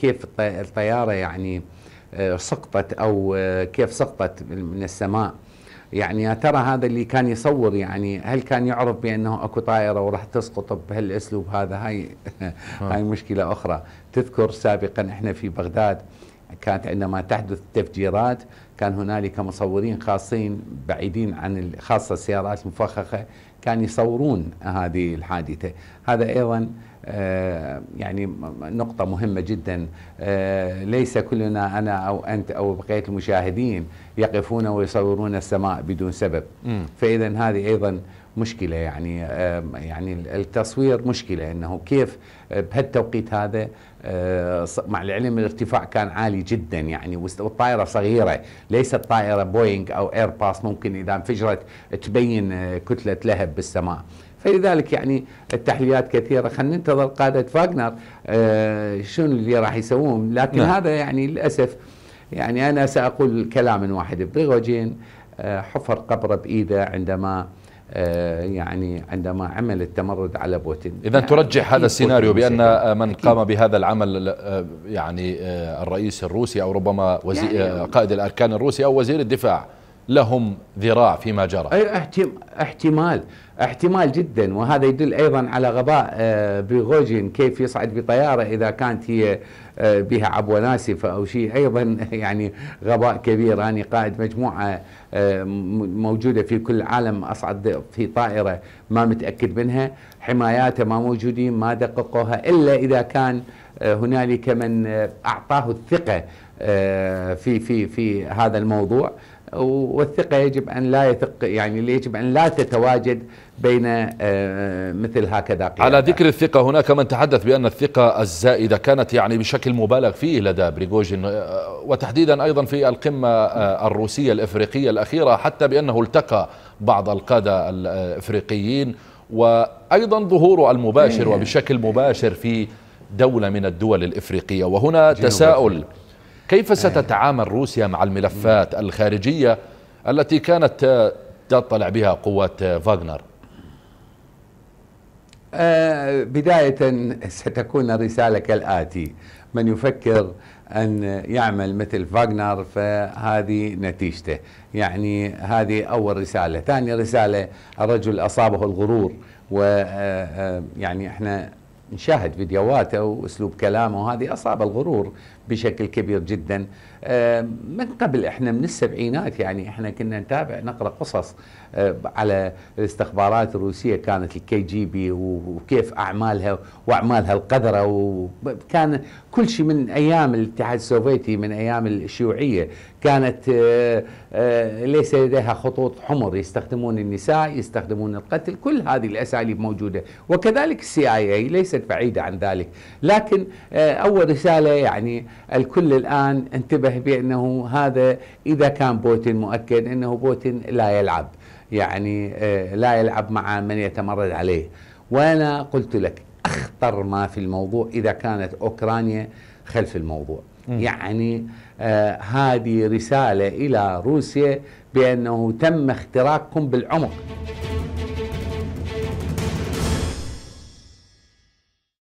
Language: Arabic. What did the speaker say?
كيف الطيارة يعني آه، سقطت أو آه، كيف سقطت من السماء يعني يا ترى هذا اللي كان يصور يعني هل كان يعرف بأنه أكو طائرة وراح تسقط بهالأسلوب هذا هاي, هاي مشكلة أخرى تذكر سابقا إحنا في بغداد كانت عندما تحدث تفجيرات كان هنالك مصورين خاصين بعيدين عن خاصة السيارات المفخخة كان يصورون هذه الحادثة هذا أيضا آه، يعني نقطة مهمة جدا آه، ليس كلنا أنا أو أنت أو بقية المشاهدين يقفون ويصورون السماء بدون سبب فإذا هذه أيضا مشكله يعني آه، يعني التصوير مشكله انه كيف بهالتوقيت هذا مع العلم الارتفاع كان عالي جدا يعني والطائره صغيره ليست طائرة بوينغ أو إيرباص ممكن إذا انفجرت تبين آه، كتلة لهب بالسماء فلذلك يعني التحليلات كثيره خلينا ننتظر قاده فاغنر آه شنو اللي راح يسوون لكن نعم. هذا يعني للاسف يعني انا ساقول كلام واحد بريغوجين آه حفر قبره بايده عندما آه، يعني عندما عمل التمرد على بوتين إذا يعني ترجح هذا السيناريو بأن آه، من أكيد. قام بهذا العمل آه، يعني الرئيس الروسي أو ربما يعني قائد الأركان الروسي أو وزير الدفاع لهم ذراع فيما جرى احتمال احتمال جدا وهذا يدل ايضا على غباء آه، بريغوجين كيف يصعد بطياره اذا كانت هي آه، بها عبوه ناسفه او شيء ايضا يعني غباء كبير انا قائد مجموعه آه، موجوده في كل العالم اصعد في طائره ما متاكد منها حماياته ما موجودين ما دققوها الا اذا كان هنالك من اعطاه الثقه في في في هذا الموضوع والثقة يجب أن لا يثق يعني يجب أن لا تتواجد بين آه، مثل هكذا قيادة. على ذكر الثقة هناك من تحدث بأن الثقة الزائدة كانت يعني بشكل مبالغ فيه لدى بريغوجين آه، وتحديدا أيضا في القمة آه، الروسية الإفريقية الأخيرة حتى بأنه التقى بعض القادة الإفريقيين وأيضا ظهوره المباشر إيه. وبشكل مباشر في دولة من الدول الإفريقية وهنا تساؤل كيف ستتعامل روسيا مع الملفات الخارجية التي كانت تطلع بها قوات فاغنر آه، بداية ستكون الرسالة كالآتي من يفكر أن يعمل مثل فاغنر فهذه نتيجته يعني هذه أول رسالة ثاني رسالة الرجل أصابه الغرور ويعني آه، آه، احنا نشاهد فيديوهاته واسلوب كلامه هذه اصاب الغرور بشكل كبير جدا آه، من قبل احنا من السبعينات يعني احنا كنا نتابع نقرا قصص آه، على الاستخبارات الروسيه كانت الكي جي بي وكيف اعمالها واعمالها القذره وكان كل شيء من ايام الاتحاد السوفيتي من ايام الشيوعيه كانت آه، ليس لديها خطوط حمر يستخدمون النساء يستخدمون القتل كل هذه الاساليب موجوده وكذلك السي اي اي ليست ليست بعيدة عن ذلك لكن آه، أول رسالة يعني الكل الآن انتبه بأنه هذا إذا كان بوتين مؤكد أنه بوتين لا يلعب يعني آه، لا يلعب مع من يتمرد عليه وأنا قلت لك أخطر ما في الموضوع إذا كانت أوكرانيا خلف الموضوع يعني آه هذه رسالة إلى روسيا بأنه تم اختراقكم بالعمق